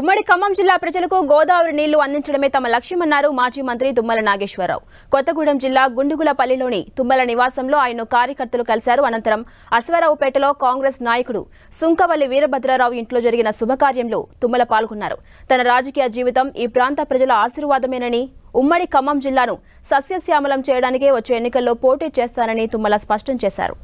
ఉమ్మడి ఖమ్మం జిల్లా ప్రజలకు గోదావరి నీళ్లు అందించడమే తమ లక్ష్యమన్నారు మాజీ మంత్రి తుమ్మల నాగేశ్వరరావు కొత్తగూడెం జిల్లా గుండుగులపల్లిలోని తుమ్మల నివాసంలో ఆయన కార్యకర్తలు కలిశారు అనంతరం అశ్వారావుపేటలో కాంగ్రెస్ నాయకుడు సుంకవల్లి వీరభద్రరావు ఇంట్లో జరిగిన శుభకార్యంలో తుమ్మల పాల్గొన్నారు తన రాజకీయ జీవితం ఈ ప్రాంత ప్రజల ఆశీర్వాదమేనని ఉమ్మడి ఖమ్మం జిల్లాను సస్యశ్యామలం చేయడానికే వచ్చే ఎన్నికల్లో పోటీ చేస్తానని తుమ్మల స్పష్టం చేశారు